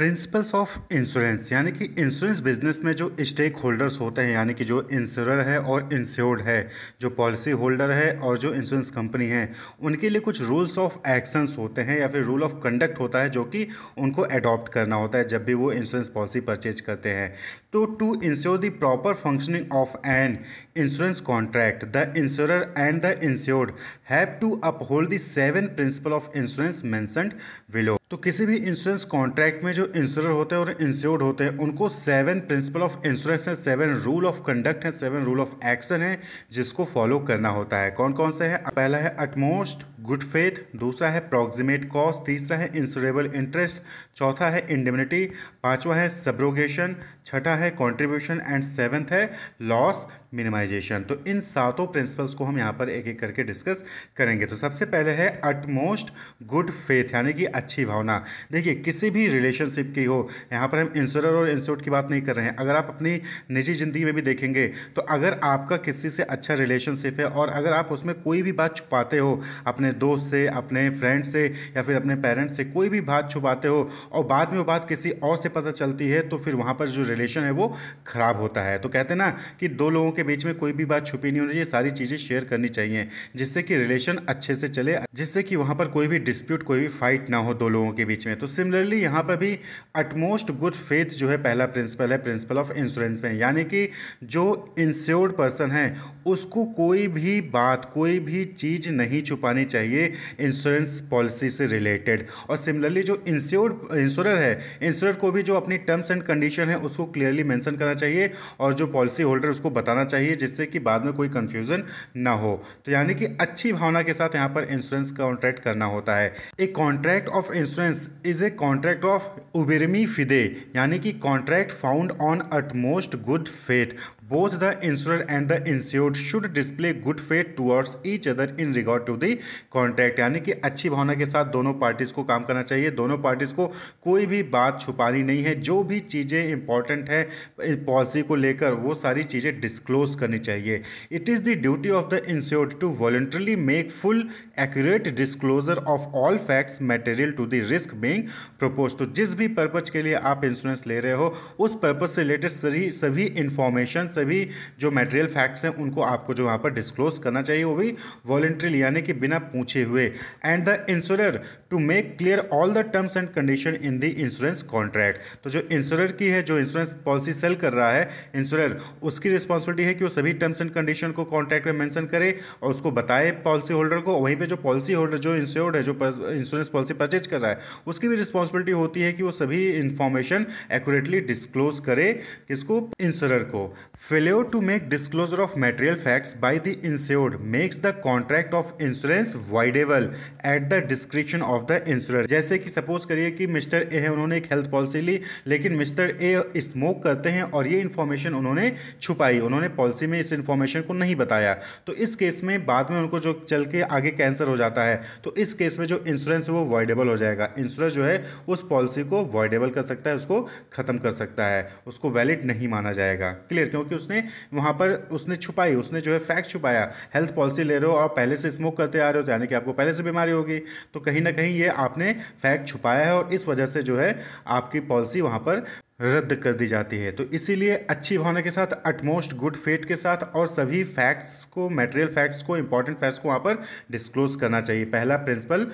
principles of insurance यानी कि insurance business में जो स्टेक होल्डर्स होते हैं यानी कि जो इंश्योरर है और इंश्योर्ड है जो पॉलिसी होल्डर है और जो इंश्योरेंस कंपनी है उनके लिए कुछ रूल्स ऑफ एक्शंस होते हैं या फिर रूल ऑफ कंडक्ट होता है जो कि उनको अडॉप्ट करना होता है जब भी वो इंश्योरेंस पॉलिसी परचेज करते हैं तो to ensure the proper functioning of an insurance contract the insurer and the insured have to uphold the seven principle of insurance mentioned below तो किसी भी इंश्योरेंस कॉन्ट्रैक्ट में जो इंश्योर होते हैं और इंश्योर्ड होते हैं उनको सेवन प्रिंसिपल ऑफ इंश्योरेंस हैं सेवन रूल ऑफ कंडक्ट हैं सेवन रूल ऑफ एक्शन है जिसको फॉलो करना होता है कौन कौन से हैं पहला है अटमोस्ट गुड फेथ दूसरा है प्रॉक्सिमेट कॉस्ट तीसरा है इंश्योरेबल इंटरेस्ट चौथा है इंडिमिनिटी पाँचवा है सब्रोगेशन छठा है कॉन्ट्रीब्यूशन एंड सेवन्थ है लॉस मिनिमाइजेशन तो इन सातों प्रिंसिपल्स को हम यहाँ पर एक एक करके डिस्कस करेंगे तो सबसे पहले है अटमोस्ट गुड फेथ यानी कि अच्छी भावना देखिए किसी भी रिलेशनशिप की हो यहाँ पर हम इंश्योर और इंसोर्ट की बात नहीं कर रहे हैं अगर आप अपनी निजी ज़िंदगी में भी देखेंगे तो अगर आपका किसी से अच्छा रिलेशनशिप है और अगर आप उसमें कोई भी बात छुपाते हो अपने दोस्त से अपने फ्रेंड से या फिर अपने पेरेंट्स से कोई भी बात छुपाते हो और बाद में वो बात किसी और से पता चलती है तो फिर वहाँ पर जो रिलेशन है वो ख़राब होता है तो कहते ना कि दो लोगों के बीच में कोई भी बात छुपी नहीं होनी चाहिए सारी चीज़ें शेयर करनी चाहिए जिससे कि रिलेशन अच्छे से चले जिससे कि वहाँ पर कोई भी डिस्प्यूट कोई भी फाइट ना हो दो लोगों के बीच में तो सिमिलरली यहाँ पर भी अटमोस्ट गुड फेथ जो है पहला प्रिंसिपल है प्रिंसिपल ऑफ इंश्योरेंस में यानी कि जो इंश्योर्ड पर्सन है उसको कोई भी बात कोई भी चीज़ नहीं छुपानी चाहिए इंश्योरेंस पॉलिसी से रिलेटेड और सिमिलरली जो इंश्योर्ड इंश्योरर है इंश्योर को भी जो अपनी टर्म्स एंड कंडीशन है उसको क्लियरली मैंशन करना चाहिए और जो पॉलिसी होल्डर उसको बताना चाहिए चाहिए जिससे कि बाद में कोई कन्फ्यूज़न ना हो तो यानी कि अच्छी भावना के साथ यहाँ पर इंश्योरेंस कॉन्ट्रैक्ट करना होता है a contract of insurance is a contract of उबेरमी फिदे यानी कि contract found on utmost good faith both the insurer and the insured should display good faith towards each other in regard to the contract यानी कि अच्छी भावना के साथ दोनों पार्टीज़ को काम करना चाहिए दोनों पार्टीज़ को कोई भी बात छुपानी नहीं है जो भी चीज़ें इंपॉर्टेंट हैं पॉलिसी को लेकर वो सारी चीज़ें डिस्क्लोज करनी चाहिए it is the duty of the insured to voluntarily make full accurate disclosure of all facts material to the risk being propose तो जिस भी पर्पज़ के लिए आप इंश्योरेंस ले रहे हो उस पर्पज़ से रिलेटेड सभी सभी इंफॉर्मेशन सभी जो मेटेरियल फैक्ट्स हैं उनको आपको जो वहाँ पर डिस्क्लोज करना चाहिए वो भी वॉलेंट्रीली यानी कि बिना पूछे हुए and the insurer to make clear all the terms and condition in the insurance contract तो जो इंश्योरर की है जो इंश्योरेंस पॉलिसी सेल कर रहा है इंश्योरर उसकी रिस्पॉन्सिबिलिटी है कि वो सभी टर्म्स एंड कंडीशन को कॉन्ट्रैक्ट में मैंशन करे और उसको बताए पॉलिसी होल्डर को वहीं पर जो पॉलिसी होल्डर जो इंश्योर्ड है जो इंश्योरेंस पॉलिसी परचेज कर रहा है उसकी भी रिस्पॉन्सिबिलिटी होती है कि वो सभी इंफॉर्मेशन एक्यूरेटली डिस्क्लोज करे किसको इंश्योरर को Failure to make disclosure of material facts by the insured makes the contract of insurance voidable at the discretion of the insurer जैसे कि सपोज करिए कि मिस्टर ए है उन्होंने एक हेल्थ पॉलिसी ली लेकिन मिस्टर ए स्मोक करते हैं और ये इन्फॉर्मेशन उन्होंने छुपाई उन्होंने पॉलिसी में इस इन्फॉर्मेशन को नहीं बताया तो इस केस में बाद में उनको जो चल के आगे कैंसर हो जाता है तो इस केस में जो इंश्योरेंस है वो वॉइडेबल हो जाएगा इंश्योरेंस जो है उस पॉलिसी को वॉइडेबल कर सकता है उसको ख़त्म कर सकता है उसको वैलिड नहीं माना जाएगा क्लियर क्योंकि उसने वहां पर उसने छुपाई उसने जो है फैक्ट छुपाया हेल्थ पॉलिसी ले रहे हो और पहले से स्मोक करते आ रहे हो तो यानी कि आपको पहले से बीमारी होगी तो कहीं ना कहीं ये आपने फैक्ट छुपाया है और इस वजह से जो है आपकी पॉलिसी वहां पर रद्द कर दी जाती है तो इसीलिए अच्छी भावना के साथ अटमोस्ट गुड फेट के साथ और सभी फैक्ट्स को मटेरियल फैक्ट्स को इंपॉर्टेंट फैक्ट्स को वहाँ पर डिस्क्लोज करना चाहिए पहला प्रिंसिपल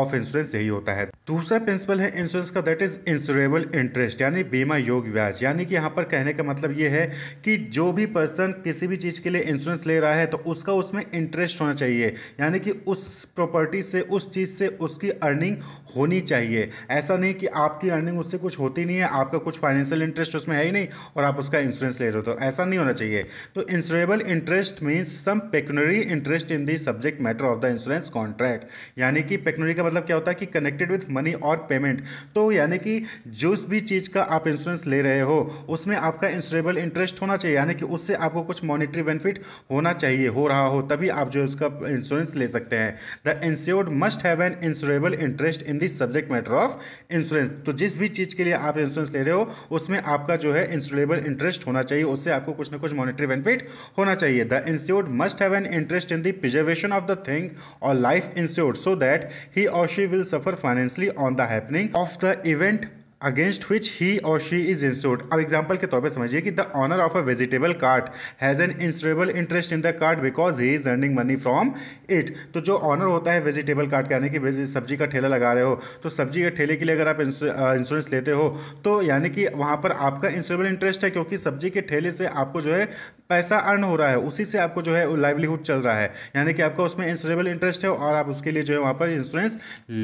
ऑफ इंश्योरेंस यही होता है दूसरा प्रिंसिपल है इंश्योरेंस का दैट इज इंश्योरेबल इंटरेस्ट यानी बीमा योग ब्याज यानी कि यहाँ पर कहने का मतलब ये है कि जो भी पर्सन किसी भी चीज़ के लिए इंश्योरेंस ले रहा है तो उसका उसमें इंटरेस्ट होना चाहिए यानी कि उस प्रॉपर्टी से उस चीज़ से उसकी अर्निंग होनी चाहिए ऐसा नहीं कि आपकी अर्निंग उससे कुछ होती नहीं है आपका कुछ फाइनेंशियल इंटरेस्ट उसमें है ही नहीं और आप उसका इंश्योरेंस ले रहे हो तो ऐसा नहीं होना चाहिए तो insurable interest means some pecuniary interest in the subject matter of the insurance contract यानी कि पेक्नरी का मतलब क्या होता है कि कनेक्टेड विथ मनी और पेमेंट तो यानी कि जो भी चीज़ का आप इंश्योरेंस ले रहे हो उसमें आपका इंश्योरेबल इंटरेस्ट होना चाहिए यानी कि उससे आपको कुछ मॉनिटरी बेनिफिट होना चाहिए हो रहा हो तभी आप जो उसका इंश्योरेंस ले सकते हैं the insured must have an insurable interest in this subject matter of insurance तो जिस भी चीज़ के लिए आप इंश्योरेंस ले रहे हो उसमें आपका जो है इंस्टॉलेबल इंटरेस्ट होना चाहिए उससे आपको कुछ ना कुछ मॉनिटरी बेनिफिट होना चाहिए the insured must have an interest in the preservation of the thing और life insured so that he और she will suffer financially on the happening of the event against which he और she is इंस्यूड अब example के तौर पर समझिए कि the owner of a vegetable cart has an insurable interest in the cart because he is earning money from it तो जो honour होता है वेजिटेबल कार्ट का यानी कि सब्जी का ठेला लगा रहे हो तो सब्जी के ठेले के लिए अगर आप इंश्योरेंस लेते हो तो यानी कि वहाँ पर आपका इंस्टरेबल इंटरेस्ट है क्योंकि सब्जी के ठेले से आपको जो है पैसा अर्न हो रहा है उसी से आपको जो है लाइवलीहुड चल रहा है यानी कि आपका उसमें इंसरेबल इंटरेस्ट है और आप उसके लिए जो है वहाँ पर इंश्योरेंस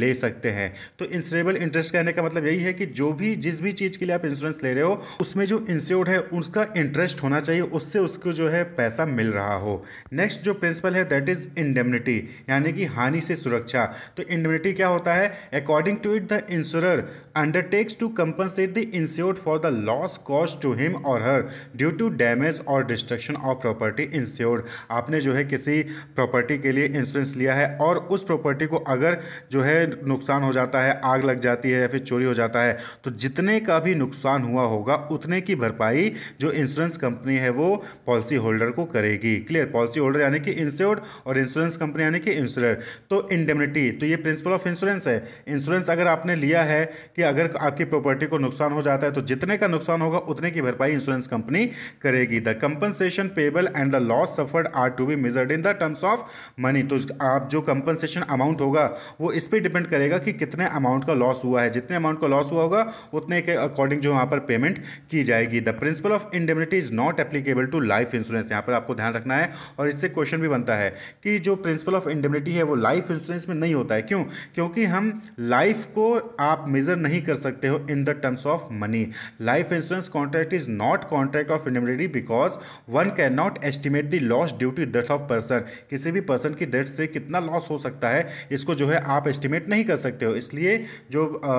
ले सकते हैं तो इंसरेबल इंटरेस्ट कहने का मतलब यही है कि जो जो भी जिस भी चीज़ के लिए आप इंश्योरेंस ले रहे हो उसमें जो इंश्योर्ड है उसका इंटरेस्ट होना चाहिए उससे उसको जो है पैसा मिल रहा हो नेक्स्ट जो प्रिंसिपल है दैट इज़ इंडेमनिटी यानी कि हानि से सुरक्षा तो इंडेमिटी क्या होता है according to it the insurer undertakes to compensate the insured for the loss cause to him और हर ड्यू टू डैमेज और डिस्ट्रक्शन ऑफ प्रॉपर्टी इंश्योर्ड आपने जो है किसी प्रॉपर्टी के लिए इंश्योरेंस लिया है और उस प्रॉपर्टी को अगर जो है नुकसान हो जाता है आग लग जाती है या फिर चोरी हो जाता है तो जितने का भी नुकसान हुआ होगा उतने की भरपाई जो इंश्योरेंस कंपनी है वो पॉलिसी होल्डर को करेगी क्लियर पॉलिसी होल्डर यानी कि इंश्योर्ड और इंश्योरेंस कंपनी यानी कि इंश्योर तो इंडेमनिटी तो ये प्रिंसिपल ऑफ इंश्योरेंस है इंश्योरेंस अगर आपने लिया है कि अगर आपकी प्रॉपर्टी को नुकसान हो जाता है तो जितने का नुकसान होगा उतने की भरपाई इंश्योरेंस कंपनी करेगी the compensation payable and the loss suffered are to be measured in the terms of money तो आप जो कंपनसेशन अमाउंट होगा वो इस पर डिपेंड करेगा कि कितने अमाउंट का लॉस हुआ है जितने अमाउंट का लॉस हुआ होगा उतने के अकॉर्डिंग जो वहाँ पर पेमेंट की जाएगी the principle of indemnity is not applicable to life insurance यहाँ पर आपको ध्यान रखना है और इससे क्वेश्चन भी बनता है कि जो प्रिंसिपल ऑफ इंडेमिनिटी है वो लाइफ इंश्योरेंस में नहीं होता है क्यों क्योंकि हम लाइफ को आप मेजर नहीं कर सकते हो in the terms of money life insurance contract is not contract of indemnity because one can not estimate the loss due to death of person किसी भी पर्सन की डेथ से कितना लॉस हो सकता है इसको जो है आप एस्टिमेट नहीं कर सकते हो इसलिए जो आ,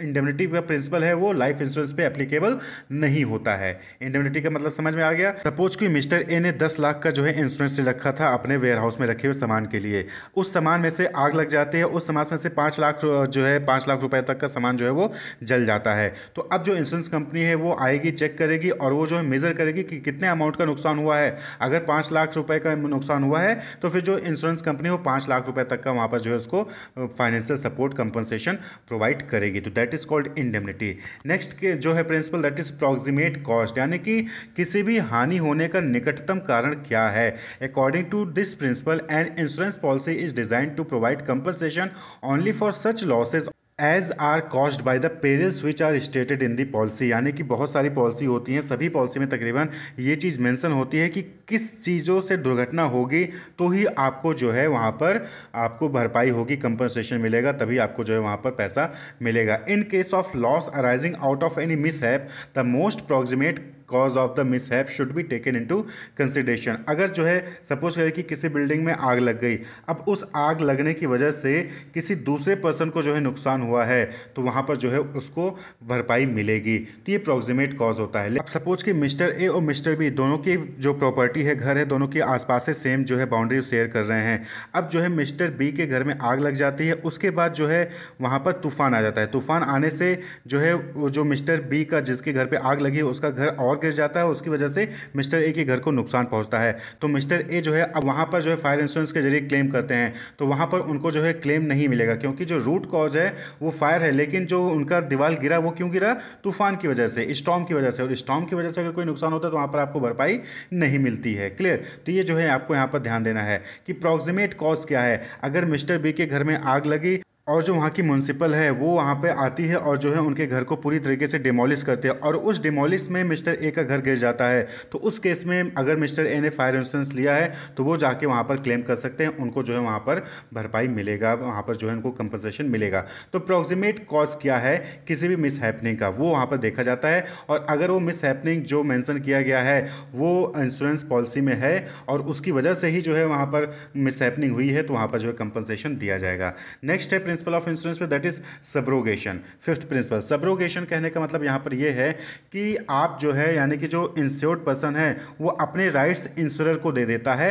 इंडेमनिटी का प्रिंसिपल है वो लाइफ इंश्योरेंस पे एप्लीकेबल नहीं होता है इंडेमनिटी का मतलब समझ में आ गया सपोज कि मिस्टर ए ने दस लाख का जो है इंश्योरेंस रखा था अपने वेयर हाउस में रखे हुए सामान के लिए उस सामान में से आग लग जाती है उस सामान में से पाँच लाख जो है पाँच लाख रुपये तक का सामान जो है वो जल जाता है तो अब जो इंश्योरेंस कंपनी है वो आएगी चेक करेगी और वो जो है मेज़र करेगी कि कितने अमाउंट का नुकसान हुआ है अगर पाँच लाख रुपये का नुकसान हुआ है तो फिर जो इंश्योरेंस कंपनी वो पाँच लाख रुपये तक का वहाँ पर जो है उसको फाइनेंशियल सपोर्ट कंपनसेशन प्रोवाइड करेगी तो that that is called indemnity next जो है principle that is approximate cause यानी कि किसी भी हानि होने का निकटतम कारण क्या है according to this principle and insurance policy is design to provide compensation only for such losses as are caused by the perils which are stated in the policy यानी कि बहुत सारी पॉलिसी होती हैं सभी पॉलिसी में तकरीबन ये चीज़ मैंसन होती है कि किस चीज़ों से दुर्घटना होगी तो ही आपको जो है वहाँ पर आपको भरपाई होगी कंपनसेशन मिलेगा तभी आपको जो है वहाँ पर पैसा मिलेगा in case of loss arising out of any mishap the most approximate cause of the mishap should be taken into consideration अगर जो है सपोज करें कि किसी बिल्डिंग में आग लग गई अब उस आग लगने की वजह से किसी दूसरे पर्सन को जो है नुकसान हुआ है तो वहाँ पर जो है उसको भरपाई मिलेगी तो ये प्रोक्सीमेट कॉज होता है अब सपोज कि मिस्टर ए और मिस्टर बी दोनों की जो प्रॉपर्टी है घर है दोनों के आसपास से सेम जो है बाउंड्री शेयर कर रहे हैं अब जो है मिस्टर बी के घर में आग लग जाती है उसके बाद जो है वहाँ पर तूफान आ जाता है तूफान आने से जो है जो मिस्टर बी का जिसके घर पर आग लगी है उसका घर और गिर जाता है उसकी वजह से मिस्टर ए के घर को नुकसान पहुँचता है तो मिस्टर ए जो है अब वहाँ पर जो है फायर इंश्योरेंस के जरिए क्लेम करते हैं तो वहाँ पर उनको जो है क्लेम नहीं मिलेगा क्योंकि जो रूट कॉज है वो फायर है लेकिन जो उनका दीवार गिरा वो क्यों गिरा तूफान की वजह से स्टॉम की वजह से और स्टॉम की वजह से अगर कोई नुकसान होता है तो वहाँ पर आपको भरपाई नहीं मिलती है क्लियर तो ये जो है आपको यहाँ पर ध्यान देना है कि प्रॉक्सिमेट कॉज क्या है अगर मिस्टर बी के घर में आग लगी और जो वहाँ की म्यूनसिपल है वो वहाँ पे आती है और जो है उनके घर को पूरी तरीके से डिमोलिश करते हैं और उस डिमोलिश में मिस्टर ए का घर गिर जाता है तो उस केस में अगर मिस्टर ए ने फायर इंश्योरेंस लिया है तो वो जाके वहाँ पर क्लेम कर सकते हैं उनको जो है वहाँ पर भरपाई मिलेगा वहाँ पर जो है उनको कंपनसेशन मिलेगा तो अप्रॉक्सीमेट कॉज क्या है किसी भी मिस हैपनिंग का वो वहाँ पर देखा जाता है और अगर वो मिस हैपनिंग जो मैंसन किया गया है वो इंश्योरेंस पॉलिसी में है और उसकी वजह से ही जो है वहाँ पर मिस हैपनिंग हुई है तो वहाँ पर जो है कंपनसेशन दिया जाएगा नेक्स्ट है प्रिंसिपल ऑफ इंश्योरेंस पे that is subrogation fifth principle subrogation कहने का मतलब यहाँ पर यह है कि आप जो है यानी कि जो इंश्योर्ड पर्सन है वो अपने राइट्स इंश्योरर को दे देता है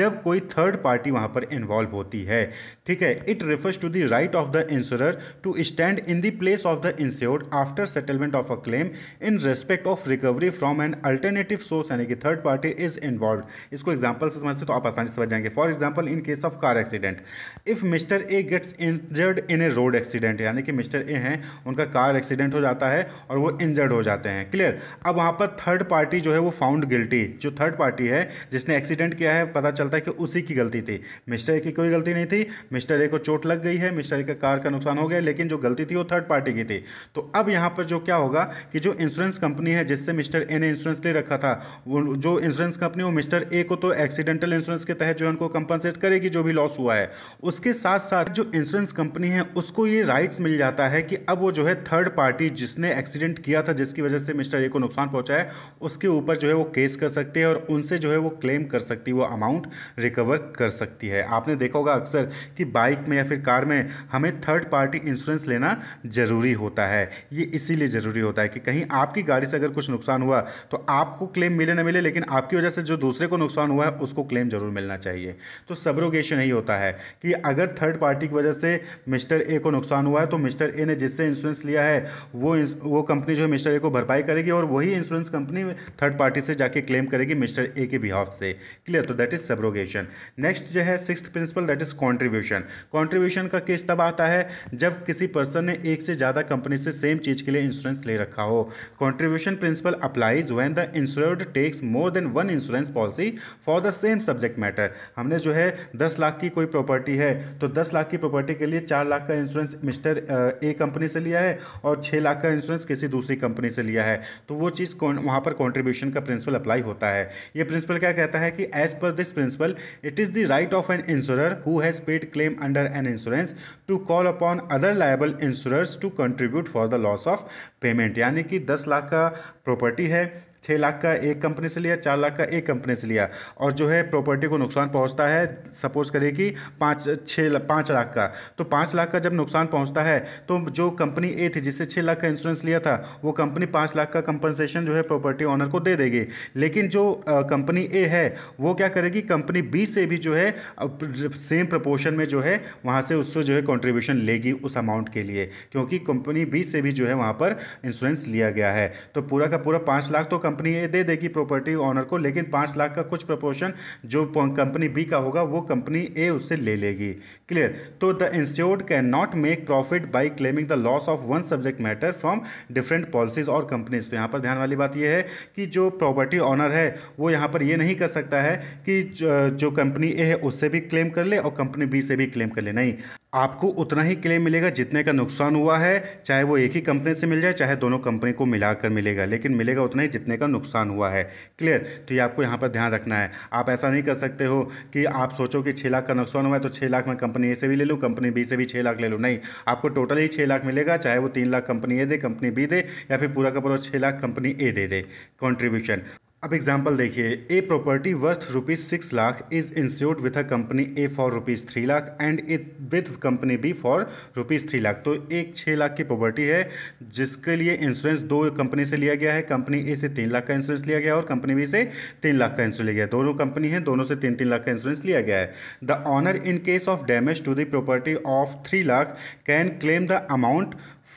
जब कोई थर्ड पार्टी वहाँ पर इन्वॉल्व होती है ठीक है it refers to the right of the insurer to stand in the place of the insured after settlement of a claim in respect of recovery from an alternative source यानी कि third party is involve इसको example से समझते तो आप आसानी से समझ जाएंगे for example in case of car accident if mister A gets injured injured in a road accident यानी कि मिस्टर ए हैं उनका कार एक्सीडेंट हो जाता है और वो इंजर्ड हो जाते हैं क्लियर अब वहाँ पर थर्ड पार्टी जो है वो फाउंड गिल्टी जो थर्ड पार्टी है जिसने एक्सीडेंट किया है पता चलता है कि उसी की गलती थी मिस्टर ए की कोई गलती नहीं थी मिस्टर ए को चोट लग गई है मिस्टर ए का कार का नुकसान हो गया लेकिन जो गलती थी वो थर्ड पार्टी की थी तो अब यहाँ पर जो क्या होगा कि जो इंश्योरेंस कंपनी है जिससे मिस्टर ए ने इंश्योरेंस ले रखा था वो जो इंश्योरेंस कंपनी वो मिस्टर ए को तो एक्सीडेंटल इंश्योरेंस के तहत जो है उनको कंपनसेट करेगी जो भी लॉस हुआ है उसके साथ साथ जो इंश्योरेंस कंपनी कंपनी है उसको ये राइट्स मिल जाता है कि अब वो जो है थर्ड पार्टी जिसने एक्सीडेंट किया था जिसकी वजह से मिस्टर ए को नुकसान पहुंचा है उसके ऊपर जो है वो केस कर सकती है और उनसे जो है वो क्लेम कर सकती है वो अमाउंट रिकवर कर सकती है आपने देखा होगा अक्सर कि बाइक में या फिर कार में हमें थर्ड पार्टी इंश्योरेंस लेना ज़रूरी होता है ये इसीलिए ज़रूरी होता है कि कहीं आपकी गाड़ी से अगर कुछ नुकसान हुआ तो आपको क्लेम मिले ना मिले लेकिन आपकी वजह से जो दूसरे को नुकसान हुआ है उसको क्लेम जरूर मिलना चाहिए तो सबरोगेशन ही होता है कि अगर थर्ड पार्टी की वजह से मिस्टर ए को नुकसान हुआ है तो मिस्टर ए ने जिससे इंश्योरेंस लिया है वो वो कंपनी जो है मिस्टर ए को भरपाई करेगी और वही इंश्योरेंस कंपनी थर्ड पार्टी से जाके क्लेम करेगी मिस्टर ए के बिहाफ से क्लियर तो दैट इज सब्रोगेशन नेक्स्ट जो है six principle that is contribution contribution का केस तब आता है जब किसी पर्सन ने एक से ज़्यादा कंपनी से सेम चीज़ के लिए इंश्योरेंस ले रखा हो contribution principle applies when the insured takes more than one insurance policy for the same subject matter हमने जो है दस लाख की कोई प्रॉपर्टी है तो दस लाख की प्रॉपर्टी के लिए चार लाख का इंश्योरेंस मिस्टर ए कंपनी से लिया है और छः लाख का इंश्योरेंस किसी दूसरी कंपनी से लिया है तो वो चीज़ वहाँ पर कॉन्ट्रीब्यूशन का प्रिंसिपल अप्लाई होता है ये प्रिंसिपल क्या कहता है कि as per this principle it is the right of an insurer who has paid claim under an insurance to call upon other liable insurers to contribute for the loss of payment यानी कि दस लाख का property है छः लाख का एक company से लिया चार लाख का एक कंपनी से लिया और जो है प्रॉपर्टी को नुकसान पहुंचता है सपोज करिए कि पाँच छः पाँच लाख का तो पाँच लाख का जब नुकसान पहुंचता है तो जो कंपनी ए थी जिससे छः लाख का इंश्योरेंस लिया था वो कंपनी पाँच लाख का कंपनसेशन जो है प्रॉपर्टी ऑनर को दे देगी लेकिन जो कंपनी ए है वो क्या करेगी कंपनी बी से भी जो है सेम प्रपोर्शन में जो है वहाँ से उससे जो है कॉन्ट्रीब्यूशन लेगी उस अमाउंट के लिए क्योंकि कंपनी बी से भी जो है वहाँ पर इंश्योरेंस लिया गया है तो पूरा का पूरा पाँच लाख तो कंपनी ए दे देगी प्रॉपर्टी ऑनर को लेकिन पाँच लाख का कुछ प्रपोर्शन जो कंपनी बी का होगा वो कंपनी ए उससे ले लेगी क्लियर तो the insured can not make profit by claiming the loss of one subject matter from different policies और कंपनीज तो यहाँ पर ध्यान वाली बात यह है कि जो प्रॉपर्टी ऑनर है वो यहाँ पर यह नहीं कर सकता है कि जो कंपनी ए है उससे भी क्लेम कर ले और कंपनी बी से भी क्लेम कर ले नहीं आपको उतना ही क्लेम मिलेगा जितने का नुकसान हुआ है चाहे वो एक ही कंपनी से मिल जाए चाहे दोनों कंपनी को मिलाकर मिलेगा लेकिन मिलेगा उतना ही जितने का नुकसान हुआ है क्लियर तो ये आपको यहाँ पर ध्यान रखना है आप ऐसा नहीं कर सकते हो कि आप सोचो कि छः लाख का नुकसान हुआ है तो छः लाख में कंपनी ए से भी ले लूँ कंपनी बी से भी छः लाख ले लूँ नहीं आपको टोटल ही छः लाख मिलेगा चाहे वो तीन लाख कंपनी ए दे कंपनी बी दे या फिर पूरा का पूरा छः लाख कंपनी ए दे दे कॉन्ट्रीब्यूशन अब एग्जाम्पल देखिए a property worth rupees six lakh is insured with a company A for rupees three lakh and it with company B for rupees three lakh तो एक छः लाख की प्रॉपर्टी है जिसके लिए इंश्योरेंस दो कंपनी से लिया गया है कंपनी ए से तीन लाख का इंश्योरेंस लिया गया और कंपनी बी से तीन लाख का इंश्योरेंस लिया गया दोनों कंपनी है दोनों से तीन तीन लाख का इंश्योरेंस लिया गया है the owner in case of damage to the property of three lakh can claim the amount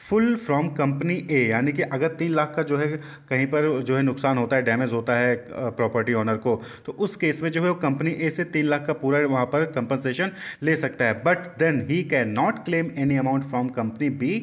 full from company A यानी कि अगर तीन लाख का जो है कहीं पर जो है नुकसान होता है डैमेज होता है प्रॉपर्टी ऑनर को तो उस केस में जो है वो कंपनी ए से तीन लाख का पूरा वहाँ पर कंपनसेशन ले सकता है but then he can not claim any amount from company B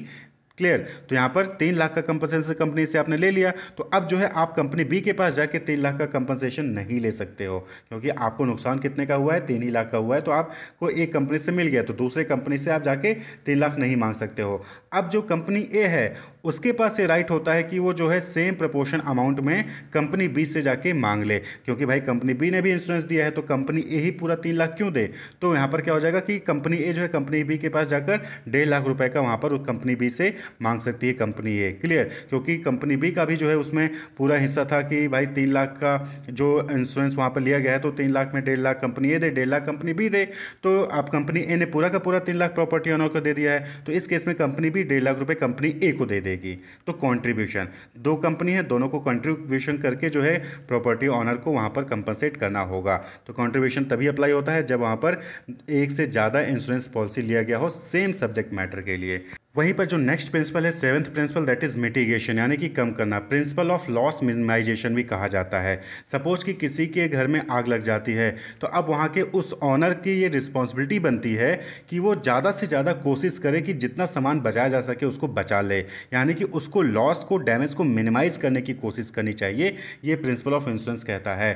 clear तो यहाँ पर तीन लाख का कंपनसेशन कंपनी से आपने ले लिया तो अब जो है आप कंपनी बी के पास जाके तीन लाख का कंपनसेशन नहीं ले सकते हो क्योंकि आपको नुकसान कितने का हुआ है तीन ही लाख का हुआ है तो आपको एक कंपनी से मिल गया तो दूसरे कंपनी से आप जाके तीन लाख नहीं मांग सकते हो अब जो कंपनी ए है उसके पास ये राइट होता है कि वो जो है सेम प्रपोर्शन अमाउंट में कंपनी बी से जाके मांग ले क्योंकि भाई कंपनी बी ने भी इंश्योरेंस दिया है तो कंपनी ए ही पूरा तीन लाख क्यों दे तो यहाँ पर क्या हो जाएगा कि कंपनी ए जो है कंपनी बी के पास जाकर डेढ़ लाख रुपए का वहाँ पर कंपनी बी से मांग सकती है कंपनी ये क्लियर क्योंकि कंपनी बी का भी जो है उसमें पूरा हिस्सा था कि भाई तीन लाख का जो इंश्योरेंस वहाँ पर लिया गया है तो तीन लाख में डेढ़ लाख कंपनी ए दे डेढ़ लाख कंपनी बी दे तो आप कंपनी ए ने पूरा का पूरा तीन लाख प्रॉपर्टी ऑनर को दे दिया है तो इस केस में कंपनी बी डेढ़ लाख रुपये कंपनी ए को दे देगी तो कॉन्ट्रीब्यूशन दो कंपनी है दोनों को कॉन्ट्रीब्यूशन करके जो है प्रॉपर्टी ऑनर को वहाँ पर कंपनसेट करना होगा तो कॉन्ट्रीब्यूशन तभी अप्लाई होता है जब वहाँ पर एक से ज़्यादा इंश्योरेंस पॉलिसी लिया गया हो सेम सब्जेक्ट मैटर के लिए वहीं पर जो नेक्स्ट प्रिंसिपल है seventh principle that is mitigation यानी कि कम करना प्रिंसिपल ऑफ लॉस मिनिमाइजेशन भी कहा जाता है सपोज कि किसी के घर में आग लग जाती है तो अब वहाँ के उस ऑनर की ये रिस्पॉन्सिबिलिटी बनती है कि वो ज़्यादा से ज़्यादा कोशिश करे कि जितना सामान बचाया जा सके उसको बचा ले यानी कि उसको लॉस को डैमेज को मिनिमाइज करने की कोशिश करनी चाहिए ये प्रिंसिपल ऑफ इंश्योरेंस कहता है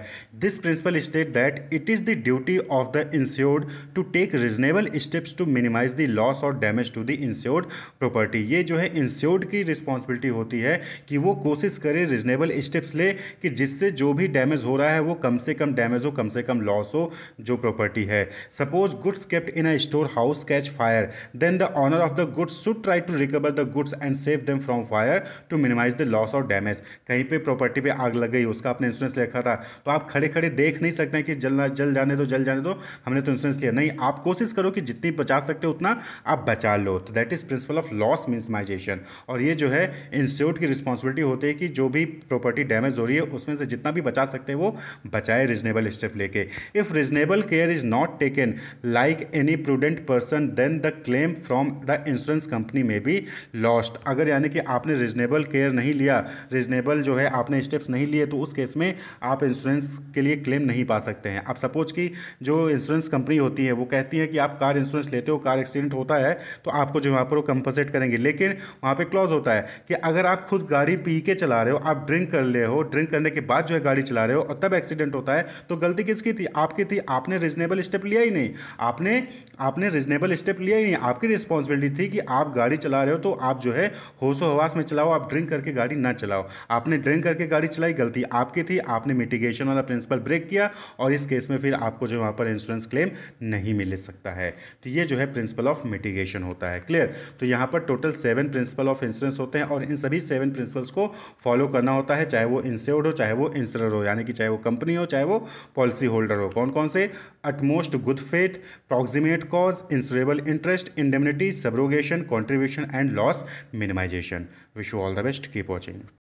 this principle state that it is the duty of the insured to take reasonable steps to minimise the loss और damage to the insured property ये जो है इंश्योर्ड की रिस्पॉन्सिबिलिटी होती है कि वो कोशिश करे रिजनेबल स्टेप्स ले कि जिससे जो भी डैमेज हो रहा है वो कम से कम डैमेज हो कम से कम लॉस हो जो प्रॉपर्टी है suppose goods kept in a store house catch fire then the owner of the goods should try to recover the goods and save them from fire to minimise the loss और damage कहीं पे property पे आग लग गई उसका आपने insurance रखा था तो आप खड़े खड़े देख नहीं सकते कि जल जल जाने दो जल जाने दो हमने तो इंश्योरेंस लिया नहीं आप कोशिश करो कि जितनी बचा सकते हो उतना आप बचा लो तो that is principle principle of loss minimisation और ये जो है इंस्टीट्यूट की रिस्पॉन्सिबिलिटी होती है कि जो भी प्रॉपर्टी डैमेज हो रही है उसमें से जितना भी बचा सकते हैं वो बचाए रिजनेबल स्टेप लेके if reasonable care is not taken like any prudent person then the claim from the insurance company में भी लॉस्ट अगर यानी कि आपने रिजनेबल केयर नहीं लिया रिजनेबल जो है आपने स्टेप्स नहीं लिए तो उस केस में आप इंश्योरेंस के लिए क्लेम नहीं पा सकते हैं अब सपोज कि जो इंश्योरेंस कंपनी होती है वो कहती है कि आप कार इंश्योरेंस लेते हो कार एक्सीडेंट होता है तो आपको जो वहाँ पर वो कम कंपनसेट करेंगे लेकिन वहाँ पे क्लॉज होता है कि अगर आप खुद गाड़ी पी के चला रहे हो आप ड्रिंक कर ले हो ड्रिंक करने के बाद जो है गाड़ी चला रहे हो और तब एक्सीडेंट होता है तो गलती किसकी थी आपकी थी आपने रिजनेबल स्टेप लिया ही नहीं आपने आपने रिजनेबल स्टेप लिया ही नहीं आपकी रिस्पॉन्सिबिलिटी थी कि आप गाड़ी चला रहे हो तो आप जो है होशो हवास में चलाओ आप ड्रिंक करके गाड़ी ना चलाओ आपने ड्रिंक करके गाड़ी चलाई गलती आपकी थी आपने मिटिगेशन वाला प्रिंसिपल ब्रेक किया और इस केस में फिर आपको जो वहाँ पर इंश्योरेंस क्लेम नहीं मिल सकता है तो ये जो है प्रिंसिपल ऑफ मिटिगेशन होता है क्लियर तो यहाँ पर total seven principle of insurance होते हैं और इन सभी सेवन प्रिंसिपल्स को फॉलो करना होता है चाहे वो इंश्योर्ड हो चाहे वो इंश्योर हो यानी कि चाहे वो कंपनी हो चाहे वो पॉलिसी होल्डर हो कौन कौन से utmost good faith proximate cause insurable interest indemnity subrogation contribution and loss minimisation wish you all the best keep watching